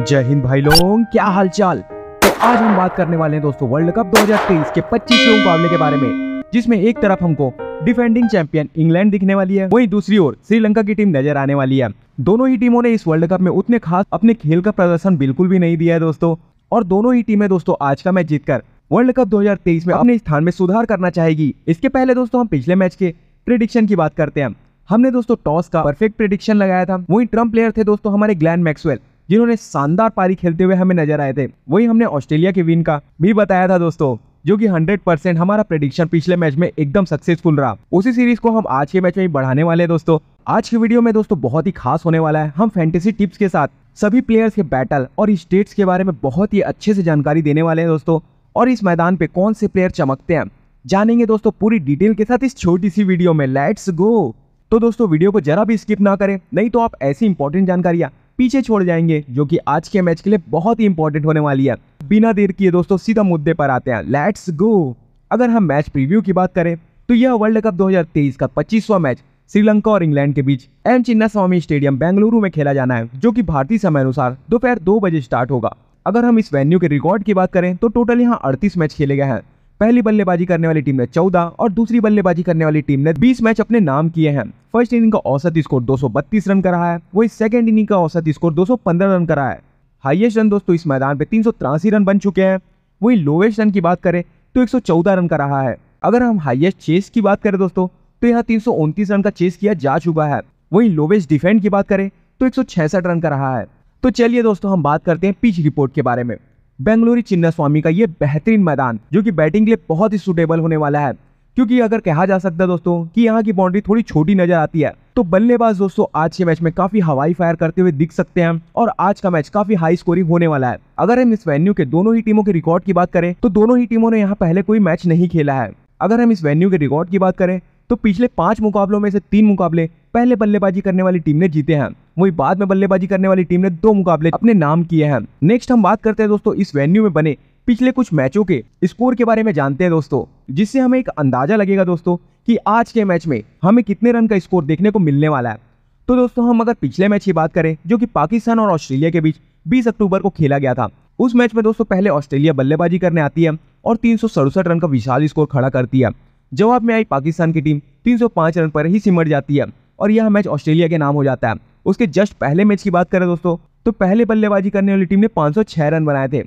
जय हिंद भाई लोग क्या हालचाल तो आज हम बात करने वाले हैं दोस्तों वर्ल्ड कप 2023 के 25वें मुकाबले के बारे में जिसमें एक तरफ हमको डिफेंडिंग चैंपियन इंग्लैंड दिखने वाली है वहीं दूसरी ओर श्रीलंका की टीम नजर आने वाली है दोनों ही टीमों ने इस वर्ल्ड कप में उतने खास अपने खेल का प्रदर्शन बिल्कुल भी नहीं दिया है दोस्तों और दोनों ही टीमें दोस्तों आज का मैच जीतकर वर्ल्ड कप 2023 में अपने स्थान में सुधार करना चाहेगी इसके पहले दोस्तों हम पिछले मैच के प्रिडिक्शन की बात करते हैं हमने दोस्तों टॉस का परफेक्ट प्रिडिक्शन लगाया था वही ट्रम्प प्लेयर थे दोस्तों हमारे ग्लैन मैक्सवेल जिन्होंने शानदार पारी खेलते हुए हमें नजर आए थे वही हमने ऑस्ट्रेलिया के विन का भी बताया था दोस्तों जो कि 100 परसेंट हमारा प्रेडिक्शन पिछले मैच में एकदम सक्सेसफुल रहा उसी सीरीज को हम आज के मैच में बढ़ाने वाले हैं दोस्तों आज की वीडियो में दोस्तों बहुत ही खास होने वाला है हम फैंटेसी टिप्स के साथ सभी प्लेयर्स के बैटल और स्टेट्स के बारे में बहुत ही अच्छे से जानकारी देने वाले हैं दोस्तों और इस मैदान पे कौन से प्लेयर चमकते हैं जानेंगे दोस्तों पूरी डिटेल के साथ इस छोटी सी वीडियो में लेट्स गो तो दोस्तों वीडियो को जरा भी स्किप ना करें नहीं तो आप ऐसी इंपॉर्टेंट जानकारियाँ पीछे छोड़ जाएंगे जो कि आज के मैच के लिए बहुत ही इंपॉर्टेंट होने वाली है बिना देर किए दोस्तों सीधा मुद्दे पर आते हैं लेट्स गो अगर हम मैच प्रीव्यू की बात करें तो यह वर्ल्ड कप 2023 का 25वां मैच श्रीलंका और इंग्लैंड के बीच M Chinnaswamy stadium Bengaluru में खेला जाना है जो कि भारतीय समय अनुसार दोपहर दो बजे स्टार्ट होगा अगर हम इस वेन्यू के रिकॉर्ड की बात करें तो टोटल यहाँ अड़तीस मैच खेले गए हैं पहली बल्लेबाजी करने वाली टीम ने चौदह और दूसरी बल्लेबाजी करने वाली टीम ने बीस मैच अपने नाम किए हैं फर्स्ट इनिंग का औसत स्कोर 232 रन करा है वही सेकेंड इनिंग का औसत स्कोर 215 रन करा है हाईएस्ट रन दोस्तों इस मैदान पे तीन रन बन चुके हैं वही लोवेस्ट रन की बात करें तो एक रन का रहा है अगर हम हाइएस्ट चेस की बात करें दोस्तों तो यहाँ तीन रन का चेस किया जा चुका है वही लोवेस्ट डिफेंड की बात करें तो एक रन का रहा है तो चलिए दोस्तों हम बात करते हैं पिच रिपोर्ट के बारे में बेंगलुरु चिन्ना स्वामी का ये बेहतरीन मैदान जो कि बैटिंग के लिए बहुत ही सुटेबल होने वाला है क्योंकि अगर कहा जा सकता है दोस्तों कि यहाँ की बाउंड्री थोड़ी छोटी नजर आती है तो बल्लेबाज दोस्तों आज के मैच में काफी हवाई फायर करते हुए दिख सकते हैं और आज का मैच काफी हाई स्कोरिंग होने वाला है अगर हम इस वेन्यू के दोनों ही टीमों के रिकॉर्ड की बात करें तो दोनों ही टीमों ने यहाँ पहले कोई मैच नहीं खेला है अगर हम इस वेन्यू के रिकॉर्ड की बात करें तो पिछले पांच मुकाबलों में से तीन मुकाबले पहले बल्लेबाजी करने वाली टीम ने जीते हैं वही बाद में बल्लेबाजी करने वाली टीम ने दो मुकाबले अपने नाम किए हैं नेक्स्ट हम बात करते हैं दोस्तों इस वेन्यू में बने पिछले कुछ मैचों के स्कोर के बारे में जानते हैं दोस्तों जिससे हमें एक अंदाजा लगेगा दोस्तों कि आज के मैच में हमें कितने रन का स्कोर देखने को मिलने वाला है तो दोस्तों हम अगर पिछले मैच की बात करें जो कि पाकिस्तान और ऑस्ट्रेलिया के बीच 20 अक्टूबर को खेला गया था उस मैच में दोस्तों पहले ऑस्ट्रेलिया बल्लेबाजी करने आती है और तीन रन का विशाल स्कोर खड़ा करती है जवाब में आई पाकिस्तान की टीम 305 रन पर ही सिमट जाती है और यह मैच ऑस्ट्रेलिया के नाम हो जाता है उसके जस्ट पहले मैच की बात करें दोस्तों तो पहले बल्लेबाजी करने वाली टीम ने पाँच रन बनाए थे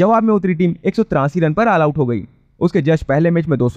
जवाब में उतरी टीम एक रन पर ऑल आउट हो गई उसके जस्ट पहले मैच में दो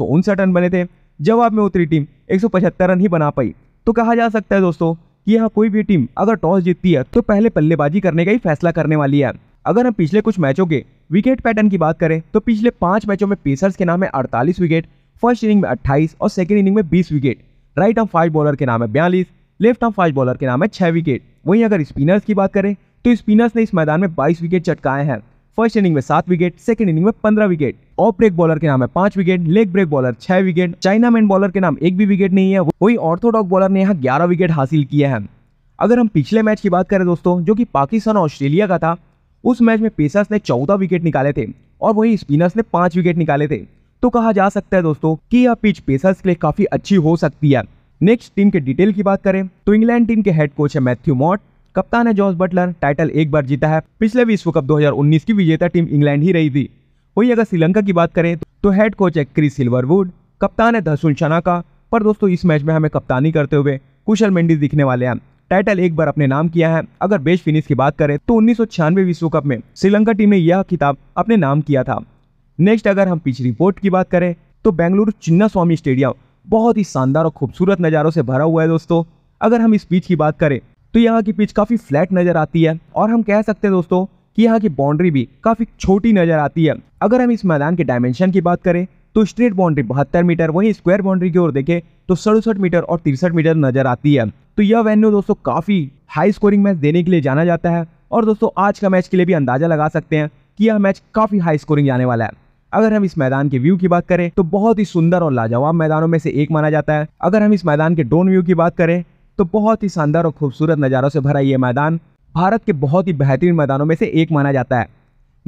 रन बने थे जवाब में उतरी टीम एक रन ही बना पाई तो कहा जा सकता है दोस्तों कि यहाँ कोई भी टीम अगर टॉस जीतती है तो पहले बल्लेबाजी करने का ही फैसला करने वाली है अगर हम पिछले कुछ मैचों के विकेट पैटर्न की बात करें तो पिछले पाँच मैचों में पेसर्स के नाम है अड़तालीस विकेट फर्स्ट इनिंग में 28 और सेकेंड इनिंग में बीस wicket right arm fast bowler के नाम है बयालीस लेफ्ट आर्म फास्ट बॉलर के नाम है छः विकेट वहीं अगर स्पिनर्स की बात करें तो स्पिनर्स ने इस मैदान में बाईस विकेट चटकाए हैं फर्स्ट इनिंग में सात विकेट सेकंड इनिंग में पंद्रह विकेट ऑफ ब्रेक बॉलर के नाम है पांच विकेट लेग ब्रेक बॉलर छह विकेट चाइना मैन बॉलर के नाम एक भी विकेट नहीं है वही ऑर्थोडॉक्स बॉलर ने यहाँ ग्यारह विकेट हासिल किए हैं अगर हम पिछले मैच की बात करें दोस्तों जो कि पाकिस्तान और ऑस्ट्रेलिया का था उस मैच में पेसर्स ने चौदह विकेट निकाले थे और वही स्पिनर्स ने पांच विकेट निकाले थे तो कहा जा सकता है दोस्तों कि यह पिच पेसर्स के लिए काफी अच्छी हो सकती है नेक्स्ट टीम के डिटेल की बात करें तो इंग्लैंड टीम के हेड कोच है मैथ्यू मॉट कप्तान है जॉर्ज बटलर टाइटल एक बार जीता है पिछले विश्व कप दो की विजेता टीम इंग्लैंड ही रही थी वही अगर श्रीलंका की बात करें तो हेड कोच है क्रिस सिल्वरवुड कप्तान है धसुल शना का पर दोस्तों इस मैच में हमें कप्तानी करते हुए कुशल मेंडिस दिखने वाले हैं टाइटल एक बार अपने नाम किया है अगर बेस्ट फिनिश की बात करें तो उन्नीस विश्व कप में श्रीलंका टीम ने यह खिताब अपने नाम किया था नेक्स्ट अगर हम पिच रिपोर्ट की बात करें तो बेंगलुरु चिन्ना स्वामी स्टेडियम बहुत ही शानदार और खूबसूरत नज़ारों से भरा हुआ है दोस्तों अगर हम इस पिच की बात करें तो यहाँ की पिच काफ़ी फ्लैट नज़र आती है और हम कह सकते हैं दोस्तों कि यहाँ की बाउंड्री भी काफ़ी छोटी नज़र आती है अगर हम इस मैदान के डायमेंशन की बात करें तो स्ट्रेट बाउंड्री बहत्तर मीटर वहीं स्क्वायर बाउंड्री की ओर देखें तो सड़सठ मीटर और तिरसठ मीटर नज़र आती है तो यह वेन्यू दोस्तों काफ़ी हाई स्कोरिंग मैच देने के लिए जाना जाता है और दोस्तों आज का मैच के लिए भी अंदाज़ा लगा सकते हैं कि यह मैच काफ़ी हाई स्कोरिंग जाने वाला है अगर हम इस मैदान के व्यू की बात करें तो बहुत ही सुंदर और लाजवाब मैदानों में से एक माना जाता है अगर हम इस मैदान के ड्रोन व्यू की बात करें तो बहुत ही शानदार और खूबसूरत नज़ारों से भरा ये मैदान भारत के बहुत ही बेहतरीन मैदानों में से एक माना जाता है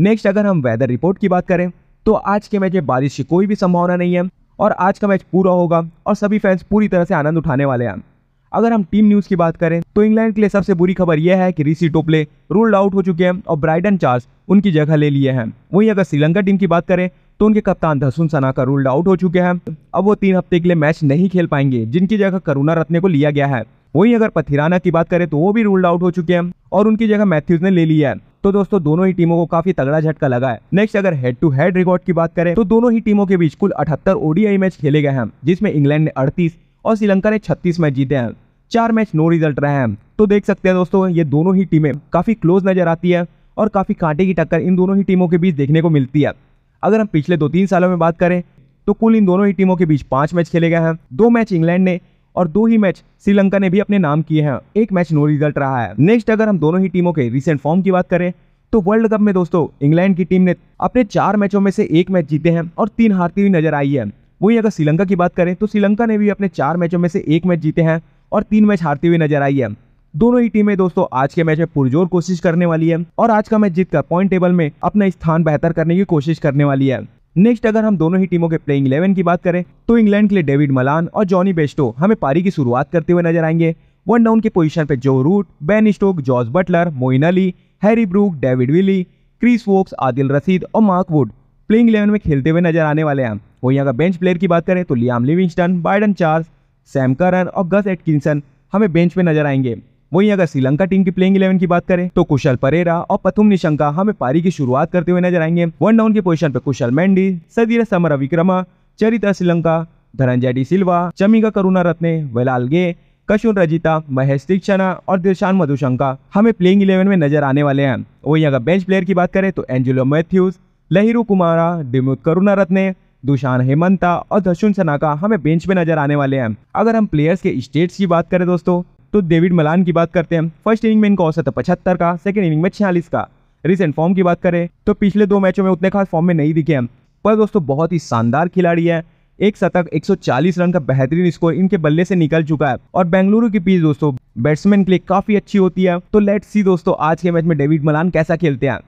नेक्स्ट अगर हम वेदर रिपोर्ट की बात करें तो आज के मैच में बारिश की कोई भी संभावना नहीं है और आज का मैच पूरा होगा और सभी फैंस पूरी तरह से आनंद उठाने वाले हैं अगर हम टीम न्यूज की बात करें तो इंग्लैंड के लिए सबसे बुरी खबर यह है कि ऋषि टोपले रूल्ड आउट हो चुके हैं और ब्राइडन चार्ज उनकी जगह ले लिए हैं वहीं अगर श्रीलंका टीम की बात करें तो उनके कप्तान धसुन सना का रूल्ड आउट हो चुके हैं अब वो तीन हफ्ते के लिए मैच नहीं खेल पाएंगे जिनकी जगह करुणा रत्ने को लिया गया है वही अगर पथिराना की बात करें तो वो भी रूल्ड आउट हो चुके हैं और उनकी जगह मैथ्यूज ने ले लिया है तो दोस्तों दोनों ही टीमों को काफी तगड़ा झटका लगा है नेक्स्ट अगर हेड टू हेड रिकॉर्ड की बात करें तो दोनों ही टीमों के बीच कुल अठहत्तर ओडीआई मैच खेले गए हैं जिसमें इंग्लैंड ने अड़तीस और श्रीलंका ने छत्तीस मैच जीते हैं चार मैच नो रिजल्ट रहे हैं तो देख सकते हैं दोस्तों ये दोनों ही टीमें काफ़ी क्लोज नज़र आती है और काफ़ी कांटे की टक्कर इन दोनों ही टीमों के बीच देखने को मिलती है अगर हम पिछले दो तीन सालों में बात करें तो कुल इन दोनों ही टीमों के बीच पाँच मैच खेले गए हैं दो मैच इंग्लैंड ने और दो ही मैच श्रीलंका ने भी अपने नाम किए हैं एक मैच नो रिजल्ट रहा है नेक्स्ट अगर हम दोनों ही टीमों के रिसेंट फॉर्म की बात करें तो वर्ल्ड कप में दोस्तों इंग्लैंड की टीम ने अपने चार मैचों में से एक मैच जीते हैं और तीन हारती हुई नजर आई है वहीं अगर श्रीलंका की बात करें तो श्रीलंका ने भी अपने चार मैचों में से एक मैच जीते हैं और तीन मैच हारती हुई नजर आई है दोनों ही टीमें दोस्तों आज के मैच में पुरजोर कोशिश करने वाली है और आज का मैच जीतकर पॉइंट टेबल में अपना स्थान बेहतर करने की कोशिश करने वाली है नेक्स्ट अगर हम दोनों ही टीमों के प्लेइंग इलेवन की बात करें तो इंग्लैंड के लिए डेविड मलान और जॉनी बेस्टो हमें पारी की शुरुआत करते हुए नजर आएंगे वन डाउन की पोजीशन पे जो रूट बेन स्टोक जॉर्ज Buttler Moeen Ali Harry Brook David Willey Chris Woakes Adil Rashid और मार्क वुड प्लेइंग इलेवन में खेलते हुए नजर आने वाले हैं वहीं अगर बेंच प्लेयर की बात करें तो Liam Livingstone Brydon Charles Sam Curran और गस एटकिंसन हमें बेंच पे नजर आएंगे वहीं अगर श्रीलंका टीम की प्लेइंग इलेवन की बात करें तो कुशल परेरा और पथुम निशंका हमें पारी की शुरुआत करते हुए नजर आएंगे वन डाउन की पोजीशन पर Kusal Mendis Sadeera Samarawickrama Charith Asalanka Dhananjaya de Silva Chamika Karunaratne Wellalage Kasun Rajitha Maheesh Theekshana और दिलशान मधुशंका हमें प्लेइंग इलेवन में नजर आने वाले हैं वहीं अगर बेंच प्लेयर की बात करें तो एंजुलो मैथ्यूज लहिरू कुमारा डिमुत करुणा रत्ने दुशान हेमंता और दशुन सनाका हमें बेंच में नजर आने वाले हैं अगर हम प्लेयर्स के स्टेट्स की बात करें दोस्तों तो डेविड मलान की बात करते हैं फर्स्ट इनिंग में इनका औसत है पचहत्तर का सेकेंड इनिंग में छियालीस का रिसेंट फॉर्म की बात करें तो पिछले दो मैचों में उतने खास फॉर्म में नहीं दिखे हैं पर दोस्तों बहुत ही शानदार खिलाड़ी है एक शतक 140 रन का बेहतरीन स्कोर इनके बल्ले से निकल चुका है और बेंगलुरु की पीच दोस्तों बैट्समैन के लिए काफी अच्छी होती है तो लेट्स सी दोस्तों आज के मैच में डेविड मलान कैसा खेलते हैं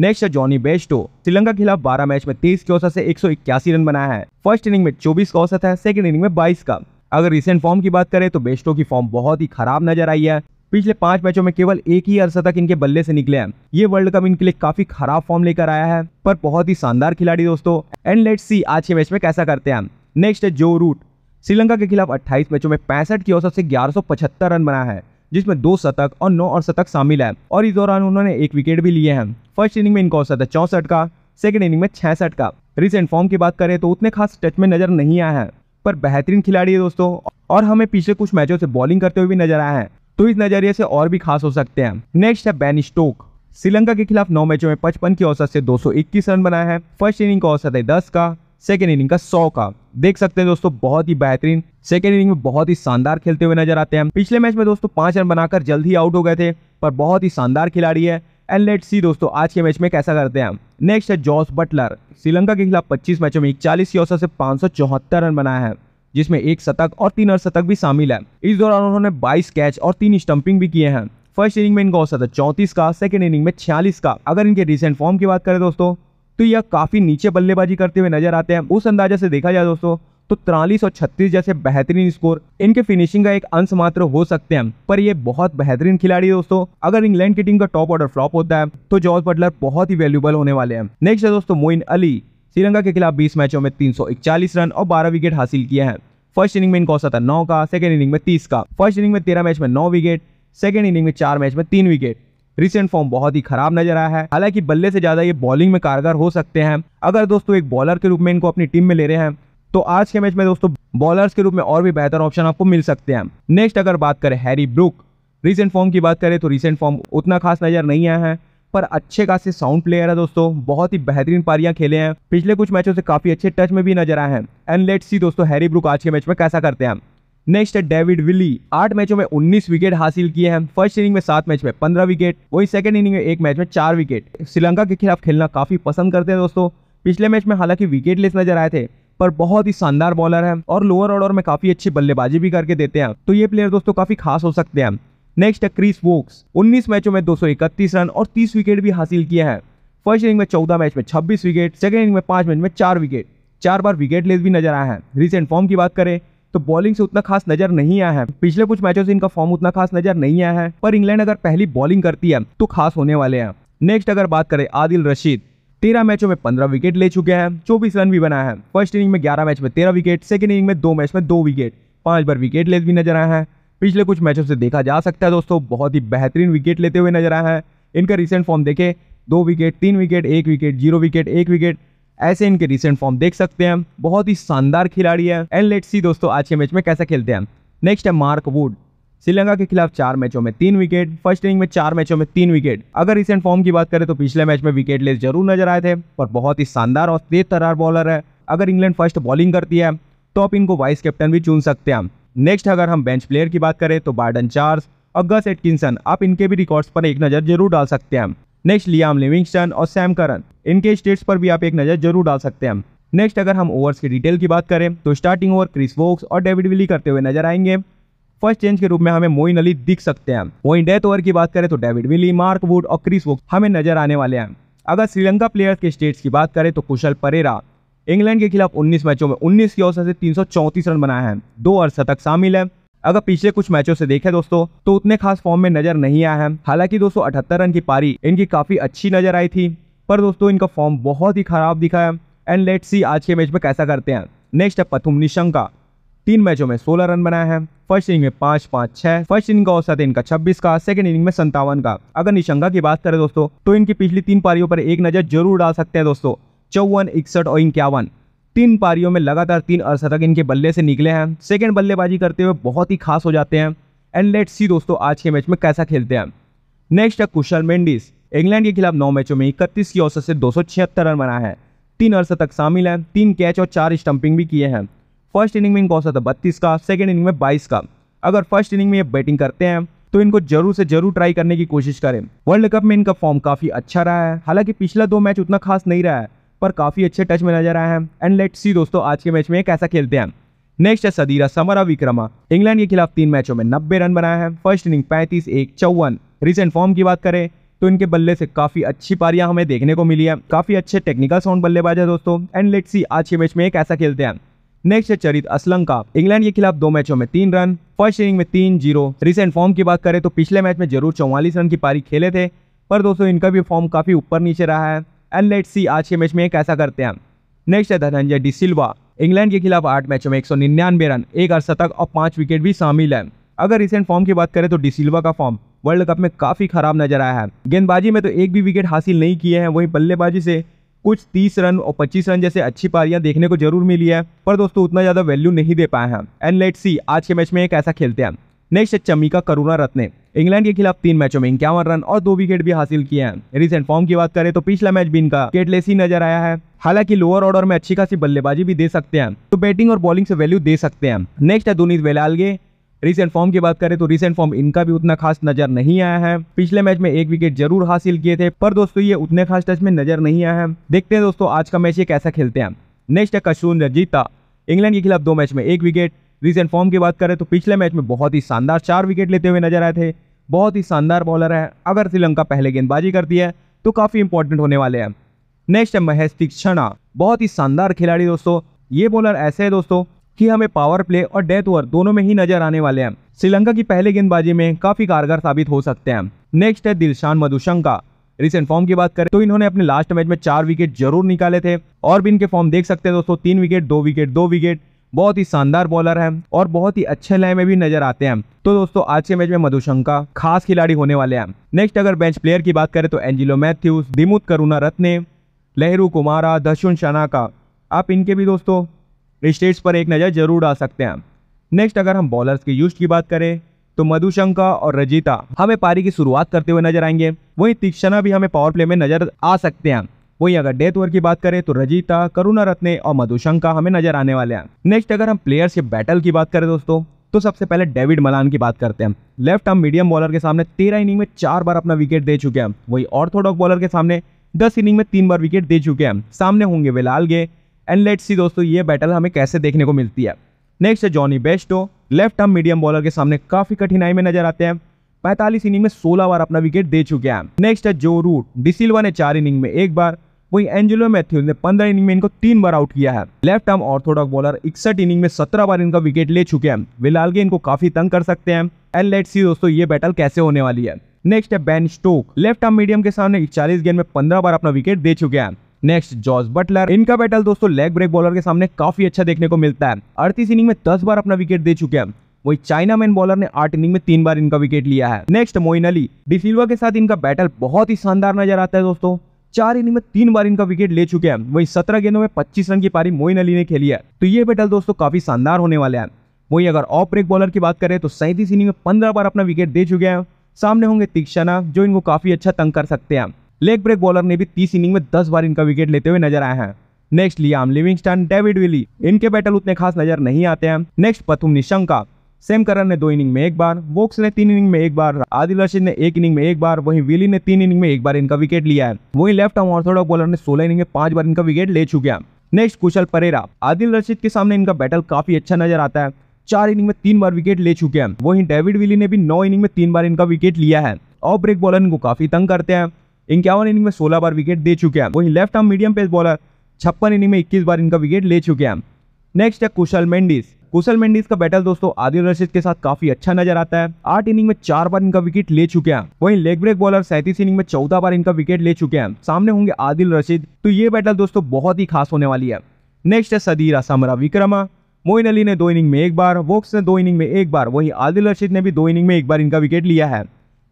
नेक्स्ट है जॉनी बेस्टो श्रीलंका के खिलाफ 12 मैच में 30 के औसत से 181 रन बनाया है फर्स्ट इनिंग में 24 का औसत है सेकंड इनिंग में 22 का अगर रिसेंट फॉर्म की बात करें तो बेस्टो की फॉर्म बहुत ही खराब नजर आई है पिछले पांच मैचों में केवल एक ही अरसा तक इनके बल्ले से निकले हैं ये वर्ल्ड कप इनके लिए काफी खराब फॉर्म लेकर आया है पर बहुत ही शानदार खिलाड़ी दोस्तों एंड लेट सी आज के मैच में कैसा करते हैं नेक्स्ट है जो रूट श्रीलंका के खिलाफ 28 मैचों में पैंसठ की औसत से 1175 रन बना है जिसमें दो शतक और नौ और शतक शामिल है और इस दौरान उन्होंने एक विकेट भी लिए हैं फर्स्ट इनिंग में इनका औसत है चौसठ का सेकेंड इनिंग में छसठ का रिसेंट फॉर्म की बात करें तो उतने खास टच में नजर नहीं आया है पर बेहतरीन खिलाड़ी है दोस्तों और हमें पिछले कुछ मैचों से बॉलिंग करते हुए भी नजर आए हैं तो इस नजरिए से और भी खास हो सकते हैं नेक्स्ट है बैन स्टोक श्रीलंका के खिलाफ नौ मैचों में पचपन की औसत से 221 रन बनाया है फर्स्ट इनिंग का औसत है 10 का सेकेंड इनिंग का सौ का देख सकते हैं दोस्तों बहुत ही बेहतरीन सेकेंड इनिंग में बहुत ही शानदार खेलते हुए नजर आते हैं पिछले मैच में दोस्तों पांच रन बनाकर जल्द ही आउट हो गए थे पर बहुत ही शानदार खिलाड़ी है एंड लेट सी दोस्तों आज के मैच में कैसा करते हैं नेक्स्ट है जॉस बटलर श्रीलंका के खिलाफ पच्चीस मैचों में इकचालीस की औसत से पांच रन बनाया है जिसमें एक शतक और तीन शतक भी शामिल है इस दौरान उन्होंने 22 कैच और तीन स्टंपिंग भी किए हैं फर्स्ट इनिंग में इनका औसत है चौंतीस का सेकेंड इनिंग में छियालीस का अगर इनके रिसेंट फॉर्म की बात करें दोस्तों तो यह काफ़ी नीचे बल्लेबाजी करते हुए नजर आते हैं उस अंदाजे से देखा जाए दोस्तों तो तिरालीस और छत्तीस जैसे बेहतरीन स्कोर इनके फिनिशिंग का एक अंश मात्र हो सकते हैं पर यह बहुत बेहतरीन खिलाड़ी दोस्तों अगर इंग्लैंड की टीम का टॉप ऑर्डर फ्लॉप होता है तो जॉर्ज बटलर बहुत ही वैल्यूबल होने वाले हैं नेक्स्ट है दोस्तों मोइन अली श्रीलंका के खिलाफ बीस मैचों में तीन रन और बारह विकेट हासिल किए हैं फर्स्ट इनिंग में इनका औसत है नौ का सेकंड इनिंग में तीस का फर्स्ट इनिंग में तेरह मैच में नौ विकेट सेकंड इनिंग में चार मैच में तीन विकेट रिसेंट फॉर्म बहुत ही खराब नजर आया है हालांकि बल्ले से ज्यादा ये बॉलिंग में कारगर हो सकते हैं अगर दोस्तों एक बॉलर के रूप में इनको अपनी टीम में ले रहे हैं तो आज के मैच में दोस्तों बॉलर्स के रूप में और भी बेहतर ऑप्शन आपको मिल सकते हैं नेक्स्ट अगर बात करें हैरी ब्रुक रिसेंट फॉर्म की बात करें तो रिसेंट फॉर्म उतना खास नजर नहीं आया है पर अच्छे खासे साउंड प्लेयर है दोस्तों बहुत ही बेहतरीन पारियां खेले हैं पिछले कुछ मैचों से काफी अच्छे टच में भी नजर आए हैं एंड लेट्स सी दोस्तों हैरी ब्रुक आज के मैच में कैसा करते हैं नेक्स्ट है डेविड विली आठ मैचों में उन्नीस विकेट हासिल किए हैं फर्स्ट इनिंग में सात मैच में पंद्रह विकेट वही सेकंड इनिंग में एक मैच में चार विकेट श्रीलंका के खिलाफ खेलना काफी पसंद करते हैं दोस्तों पिछले मैच में हालांकि विकेट लेस नजर आए थे पर बहुत ही शानदार बॉलर है और लोअर ऑर्डर में काफी अच्छी बल्लेबाजी भी करके देते हैं तो ये प्लेयर दोस्तों काफी खास हो सकते हैं नेक्स्ट है क्रिस वोक्स 19 मैचों में 231 रन और 30 विकेट भी हासिल किए हैं फर्स्ट इनिंग में 14 मैच में 26 विकेट सेकंड इनिंग में पांच मैच में चार विकेट चार बार विकेट लेस भी नजर आए हैं रिसेंट फॉर्म की बात करें तो बॉलिंग से उतना खास नजर नहीं आया है पिछले कुछ मैचों से इनका फॉर्म उतना खास नजर नहीं आया है पर इंग्लैंड अगर पहली बॉलिंग करती है तो खास होने वाले हैं नेक्स्ट अगर बात करें आदिल रशीद तेरह मैचों में पंद्रह विकेट ले चुके हैं चौबीस रन भी बनाया है फर्स्ट इनिंग में ग्यारह मैच में तेरह विकेट सेकंड इनिंग में दो मैच में दो विकेट पांच बार विकेट ले भी नजर आए हैं पिछले कुछ मैचों से देखा जा सकता है दोस्तों बहुत ही बेहतरीन विकेट लेते हुए नजर आए हैं इनका रिसेंट फॉर्म देखे दो विकेट तीन विकेट एक विकेट जीरो विकेट एक विकेट ऐसे इनके रिसेंट फॉर्म देख सकते हैं बहुत ही शानदार खिलाड़ी है एंड लेट्स सी दोस्तों आज के मैच में कैसे खेलते हैं नेक्स्ट है मार्क वुड श्रीलंका के खिलाफ चार मैचों में तीन विकेट फर्स्ट इनिंग में चार मैचों में तीन विकेट अगर रिसेंट फॉर्म की बात करें तो पिछले मैच में विकेट लेस जरूर नजर आए थे पर बहुत ही शानदार और तेज तरार बॉलर है अगर इंग्लैंड फर्स्ट बॉलिंग करती है तो आप इनको वाइस कैप्टन भी चुन सकते हैं नेक्स्ट अगर हम बेंच प्लेयर की बात करें तो बार्डन चार्ल्स और गस एटकिंसन आप इनके भी रिकॉर्ड्स पर एक नज़र जरूर डाल सकते हैं नेक्स्ट लियाम लिविंगस्टन और सैम करन इनके स्टेट्स पर भी आप एक नज़र जरूर डाल सकते हैं नेक्स्ट अगर हम ओवर्स की डिटेल की बात करें तो स्टार्टिंग ओवर क्रिस वोक्स और डेविड विली करते हुए नजर आएंगे फर्स्ट चेंज के रूप में हमें मोइन अली दिख सकते हैं वहीं डेथ ओवर की बात करें तो डेविड विली मार्क वुड और क्रिस वोक्स हमें नजर आने वाले हैं अगर श्रीलंका प्लेयर्स के स्टेट्स की बात करें तो कुशल परेरा इंग्लैंड के खिलाफ 19 मैचों में 19 की औसत से तीन रन बनाए हैं दो अर्धशतक शामिल है अगर पिछले कुछ मैचों से देखें दोस्तों तो उतने खास फॉर्म में नजर नहीं आए हैं हालांकि दोस्तों अठहत्तर रन की पारी इनकी काफी अच्छी नजर आई थी पर दोस्तों इनका फॉर्म बहुत ही खराब दिखा है एंड लेट्स सी आज के मैच में कैसा करते हैं नेक्स्ट है पथुम निशंका तीन मैचों में सोलह रन बनाया है फर्स्ट इनिंग में पांच पांच छह फर्स्ट इनिंग का औसत इनका छब्बीस का सेकंड इनिंग में संतावन का अगर निशंका की बात करें दोस्तों तो इनकी पिछली तीन पारियों पर एक नजर जरूर डाल सकते हैं दोस्तों चौवन इकसठ और इक्यावन तीन पारियों में लगातार तीन अड़सठक इनके बल्ले से निकले हैं सेकेंड बल्लेबाजी करते हुए बहुत ही खास हो जाते हैं एंड लेट सी दोस्तों आज के मैच में कैसा खेलते हैं नेक्स्ट है कुशल मेंडिस इंग्लैंड के खिलाफ नौ मैचों में इकतीस की औसत से दो रन बनाए हैं तीन अर्से तक शामिल हैं तीन कैच और चार स्टंपिंग भी किए हैं फर्स्ट इनिंग में इनका औसत है बत्तीस का सेकेंड इनिंग में बाईस का अगर फर्स्ट इनिंग में ये बैटिंग करते हैं तो इनको जरूर से जरूर ट्राई करने की कोशिश करें वर्ल्ड कप में इनका फॉर्म काफ़ी अच्छा रहा है हालांकि पिछला दो मैच उतना खास नहीं रहा है पर काफ़ी अच्छे टच में नजर आए हैं एंड लेट सी दोस्तों आज के मैच में कैसा खेलते हैं नेक्स्ट है सदीरा समरा विक्रमा इंग्लैंड के खिलाफ तीन मैचों में नब्बे रन बनाए हैं फर्स्ट इनिंग पैंतीस एक चौवन रिसेंट फॉर्म की बात करें तो इनके बल्ले से काफी अच्छी पारियां हमें देखने को मिली है काफी अच्छे टेक्निकल साउंड बल्लेबाज है दोस्तों एंड लेट सी आज के मैच में कैसा खेलते हैं नेक्स्ट है चरित असलंका इंग्लैंड के खिलाफ दो मैचों में तीन रन फर्स्ट इनिंग में तीन जीरो रिसेंट फॉर्म की बात करें तो पिछले मैच में जरूर चौवालीस रन की पारी खेले थे पर दोस्तों इनका भी फॉर्म काफी ऊपर नीचे रहा है एंड लेट सी आज के मैच में कैसा करते हैं नेक्स्ट है धनंजय डिसिल्वा इंग्लैंड के खिलाफ आठ मैचों में एक सौ रन एक अर्शतक और पांच विकेट भी शामिल है अगर रिसेंट फॉर्म की बात करें तो डिसिल्वा का फॉर्म वर्ल्ड कप में काफ़ी खराब नजर आया है गेंदबाजी में तो एक भी विकेट हासिल नहीं किए हैं वहीं बल्लेबाजी से कुछ 30 रन और 25 रन जैसे अच्छी पारियां देखने को जरूर मिली है पर दोस्तों उतना ज़्यादा वैल्यू नहीं दे पाए हैं एंड लेट सी आज के मैच में एक ऐसा खेलते हैं नेक्स्ट है का करुणा रत्ने इंग्लैंड के खिलाफ तीन मैचों में इक्यावन रन और दो विकेट भी हासिल किए हैं रिसेंट फॉर्म की बात करें तो पिछला मैच भी इनका केटलेस ही नजर आया है हालांकि लोअर ऑर्डर में अच्छी खासी बल्लेबाजी भी दे सकते हैं तो बैटिंग और बॉलिंग से वैल्यू दे सकते हैं नेक्स्ट है दुनित वेलालगे रिसेंट फॉर्म की बात करें तो रिसेंट फॉर्म इनका भी उतना खास नजर नहीं आया है पिछले मैच में एक विकेट जरूर हासिल किए थे पर दोस्तों ये उतने खास टच में नजर नहीं आया है देखते हैं दोस्तों आज का मैच ये कैसा खेलते हैं नेक्स्ट है कशून रजीता इंग्लैंड के खिलाफ दो मैच में एक विकेट रिसेंट फॉर्म की बात करें तो पिछले मैच में बहुत ही शानदार चार विकेट लेते हुए नजर आए थे बहुत ही शानदार बॉलर है अगर श्रीलंका पहले गेंदबाजी करती है तो काफ़ी इंपॉर्टेंट होने वाले हैं नेक्स्ट है महेश तीक्षणा बहुत ही शानदार खिलाड़ी दोस्तों ये बॉलर ऐसे है दोस्तों कि हमें पावर प्ले और डेथ ओवर दोनों में ही नजर आने वाले हैं श्रीलंका की पहले गेंदबाजी में काफी कारगर साबित हो सकते हैं नेक्स्ट है दिलशान मधुशंका रिसेंट फॉर्म की बात करें तो इन्होंने अपने लास्ट मैच में चार विकेट जरूर निकाले थे और भी इनके फॉर्म देख सकते हैं दोस्तों तीन विकेट दो विकेट दो विकेट बहुत ही शानदार बॉलर है और बहुत ही अच्छे लय में भी नजर आते हैं तो दोस्तों आज के मैच में मधुशंका खास खिलाड़ी होने वाले हैं नेक्स्ट अगर बेंच प्लेयर की बात करें तो एंजिलो मैथ्यूज दिमुत करुणा रत्ने लहरू कुमारा दशुन शनाका आप इनके भी दोस्तों स्टेट्स पर एक नज़र जरूर आ सकते हैं नेक्स्ट अगर हम बॉलर्स के यूज की बात करें तो मधुशंका और रजिता हमें पारी की शुरुआत करते हुए नजर आएंगे वहीं तीक्षणा भी हमें पावर प्ले में नजर आ सकते हैं वहीं अगर डेथ ओवर की बात करें तो रजिता करुणा रत्ने और मधुशंका हमें नजर आने वाले हैं नेक्स्ट अगर हम प्लेयर्स के बैटल की बात करें दोस्तों तो सबसे पहले डेविड मलान की बात करते हैं लेफ्ट आर्म मीडियम बॉलर के सामने तेरह इनिंग में चार बार अपना विकेट दे चुके हैं वही ऑर्थोडॉक बॉलर के सामने दस इनिंग में तीन बार विकेट दे चुके हैं सामने होंगे वेलाल गे एंड लेट्स सी दोस्तों ये बैटल हमें कैसे देखने को मिलती है नेक्स्ट है Jonny Bairstow left arm medium bowler के सामने काफी कठिनाई में नजर आते हैं पैंतालीस इनिंग में सोलह बार अपना विकेट दे चुके हैं नेक्स्ट है जो रूट डिसिल्वा ने चार इनिंग में एक बार वही एंजेलो मैथ्यूज ने पंद्रह इनिंग में इनको तीन बार आउट किया है लेफ्ट आर्म ऑर्थोडॉक्स बॉलर इकसठ इनिंग में सत्रह बार इनका विकेट ले चुके हैं विलालगे इनको काफी तंग कर सकते हैं एंड लेट सी दोस्तों ये बैटल कैसे होने वाली है नेक्स्ट है Ben Stoke left arm medium के सामने चालीस गेंद में पंद्रह बार अपना विकेट दे चुके हैं नेक्स्ट जॉर्ज बटलर इनका बैटल दोस्तों लेग ब्रेक बॉलर के सामने काफी अच्छा देखने को मिलता है अड़तीस इनिंग में दस बार अपना विकेट दे चुके हैं वही चाइना मैन बॉलर ने आठ इनिंग में तीन बार इनका विकेट लिया है नेक्स्ट मोइन अली डिसिल्वा के साथ इनका बैटल बहुत ही शानदार नजर आता है दोस्तों चार इनिंग में तीन बार इनका विकेट ले चुके हैं वही सत्रह गेंदों में पच्चीस रन की पारी मोइन अली ने खेली है तो ये बैटल दोस्तों काफी शानदार होने वाले हैं वही अगर ऑफ ब्रेक बॉलर की बात करें तो सैंतीस इनिंग में पंद्रह बार अपना विकेट दे चुके हैं सामने होंगे तीक्षणा जो इनको काफी अच्छा तंग कर सकते हैं लेग ब्रेक बॉलर ने भी तीस इनिंग में दस बार इनका विकेट लेते हुए नजर आए हैं next Liam Livingstone David Willey इनके बैटल उतने खास नजर नहीं आते हैं next Pathum Nissanka Sam Curran ने दो इनिंग में एक बार वोक्स ने तीन इनिंग में एक बार आदिल रशीद ने एक इनिंग में एक बार वहीं विली ने तीन इनिंग में एक बार इनका विकेट लिया है वहीं लेफ्ट आर्म ऑर्थोडॉक्स बॉलर ने सोलह इनिंग में पांच बार इनका विकेट ले चुके हैं नेक्स्ट कुशल परेरा आदिल रशीद के सामने इनका बैटल काफी अच्छा नजर आता है चार इनिंग में तीन बार विकेट ले चुके हैं वहीं डेविड विली ने भी नौ इनिंग में तीन बार इनका विकेट लिया है ऑफ ब्रेक बॉलर इनको काफी तंग करते हैं इक्यावन इनिंग में सोलह बार विकेट दे चुके हैं वहीं left arm medium pace bowler छप्पन इनिंग में इक्कीस बार इनका विकेट ले चुके हैं नेक्स्ट है कुशल मेंडिस कुशल मेंडिस का बैटल दोस्तों आदिल रशीद के साथ काफी अच्छा नजर आता है आठ इनिंग में चार बार इनका विकेट ले चुके हैं वहीं लेग ब्रेक बॉलर सैंतीस इनिंग में चौदह बार इनका विकेट ले चुके हैं सामने होंगे आदिल रशीद तो ये बैटल दोस्तों बहुत ही खास होने वाली है नेक्स्ट है सदीरा समरा विक्रमा मोइन अली ने दो इनिंग में एक बार वोक्स ने दो इनिंग में एक बार वहीं आदिल रशीद ने भी दो इनिंग में एक बार इनका विकेट लिया है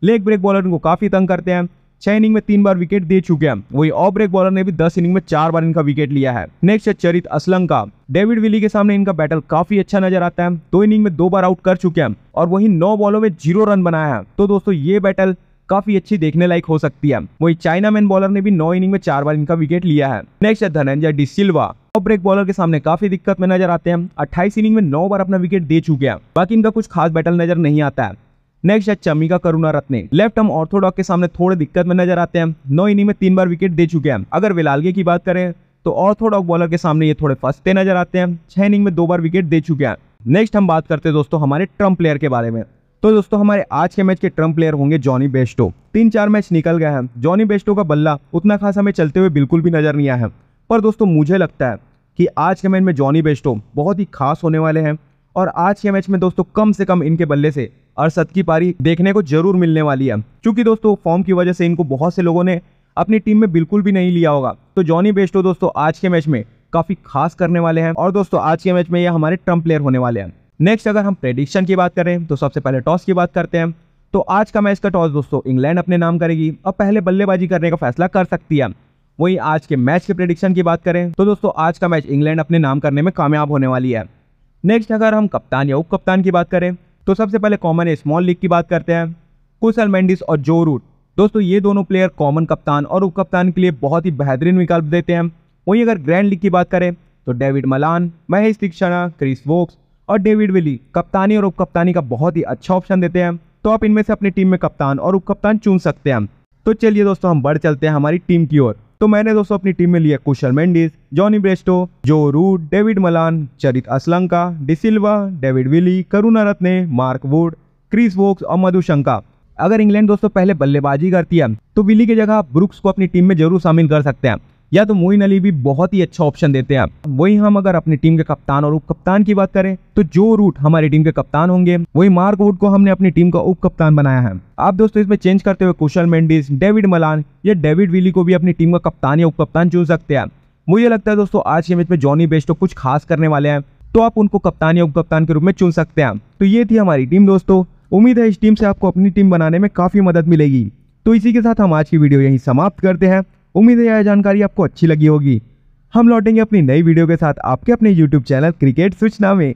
लेग ब्रेक बॉलर इनको काफी तंग करते हैं छह इनिंग में तीन बार विकेट दे चुके हैं वही ऑफ ब्रेक बॉलर ने भी दस इनिंग में चार बार इनका विकेट लिया है नेक्स्ट है चरित असलंका डेविड विली के सामने इनका बैटल काफी अच्छा नजर आता है दो इनिंग में दो बार आउट कर चुके हैं और वही नौ बॉलों में जीरो रन बनाया है तो दोस्तों ये बैटल काफी अच्छी देखने लायक हो सकती है वही चाइना मैन बॉलर ने भी नौ इनिंग में चार बार इनका विकेट लिया है नेक्स्ट है Dhananjaya de Silva off break bowler के सामने काफी दिक्कत में नजर आते हैं 28 इनिंग में 9 बार अपना विकेट दे चुके हैं बाकी इनका कुछ खास बैटल नजर नहीं आता है नेक्स्ट है Chamika Karunaratne left arm orthodox के सामने थोड़े दिक्कत में नजर आते हैं नौ इनिंग में तीन बार विकेट दे चुके हैं अगर विलालगे की बात करें तो ऑर्थोडॉक बॉलर के सामने ये थोड़े फंसते नजर आते हैं छह इनिंग में दो बार विकेट दे चुके हैं नेक्स्ट हम बात करते हैं दोस्तों हमारे ट्रम्प प्लेयर के बारे में तो दोस्तों हमारे आज के मैच के ट्रम्प प्लेयर होंगे जॉनी बेस्टो तीन चार मैच निकल गए हैं जॉनी बेस्टो का बल्ला उतना खास हमें चलते हुए बिल्कुल भी नजर नहीं आया है पर दोस्तों मुझे लगता है कि आज के मैच में जॉनी बेस्टो बहुत ही खास होने वाले हैं और आज के मैच में दोस्तों कम से कम इनके बल्ले से अरसद की पारी देखने को जरूर मिलने वाली है क्योंकि दोस्तों फॉर्म की वजह से इनको बहुत से लोगों ने अपनी टीम में बिल्कुल भी नहीं लिया होगा तो जॉनी बेस्टो दोस्तों आज के मैच में काफ़ी खास करने वाले हैं और दोस्तों आज के मैच में ये हमारे ट्रम्प प्लेयर होने वाले हैं नेक्स्ट अगर हम प्रेडिक्शन की बात करें तो सबसे पहले टॉस की बात करते हैं तो आज का मैच का टॉस दोस्तों इंग्लैंड अपने नाम करेगी और पहले बल्लेबाजी करने का फैसला कर सकती है वहीं आज के मैच के प्रेडिक्शन की बात करें तो दोस्तों आज का मैच इंग्लैंड अपने नाम करने में कामयाब होने वाली है नेक्स्ट अगर हम कप्तान या उप कप्तान की बात करें तो सबसे पहले कॉमन स्मॉल लीग की बात करते हैं कुशल मेंडिस और जो रूट दोस्तों ये दोनों प्लेयर कॉमन कप्तान और उप कप्तान के लिए बहुत ही बेहतरीन विकल्प देते हैं वहीं अगर ग्रैंड लीग की बात करें तो David Malan Maheesh Theekshana Chris Woakes और डेविड विली कप्तानी और उप कप्तानी का बहुत ही अच्छा ऑप्शन देते हैं तो आप इनमें से अपनी टीम में कप्तान और उप कप्तान चुन सकते हैं तो चलिए दोस्तों हम बढ़ चलते हैं हमारी टीम की ओर तो मैंने दोस्तों अपनी टीम में लिया Kusal Mendis Jonny Bairstow Joe Root David Malan Charith Asalanka de Silva David Willey Karunaratne Mark Wood Chris Woakes और मधु शंका अगर इंग्लैंड दोस्तों पहले बल्लेबाजी करती है तो विली की जगह ब्रुक्स को अपनी टीम में जरूर शामिल कर सकते हैं या तो मोइन अली भी बहुत ही अच्छा ऑप्शन देते हैं वही हम अगर अपनी टीम के कप्तान और उप कप्तान की बात करें तो जो रूट हमारी टीम के कप्तान होंगे वही मार्क वुड को हमने अपनी टीम का उप कप्तान बनाया है आप दोस्तों इसमें चेंज करते हुए कुशल मेंडिस डेविड मलान या डेविड विली को भी अपनी टीम का कप्तान या उप कप्तान चुन सकते हैं मुझे लगता है दोस्तों आज के मैच में जॉनी बेस्टो तो कुछ खास करने वाले हैं तो आप उनको कप्तान या उप कप्तान के रूप में चुन सकते हैं तो ये थी हमारी टीम दोस्तों उम्मीद है इस टीम से आपको अपनी टीम बनाने में काफ़ी मदद मिलेगी तो इसी के साथ हम आज की वीडियो यहीं समाप्त करते हैं उम्मीद है यह जानकारी आपको अच्छी लगी होगी हम लौटेंगे अपनी नई वीडियो के साथ आपके अपने यूट्यूब चैनल क्रिकेट सूचना में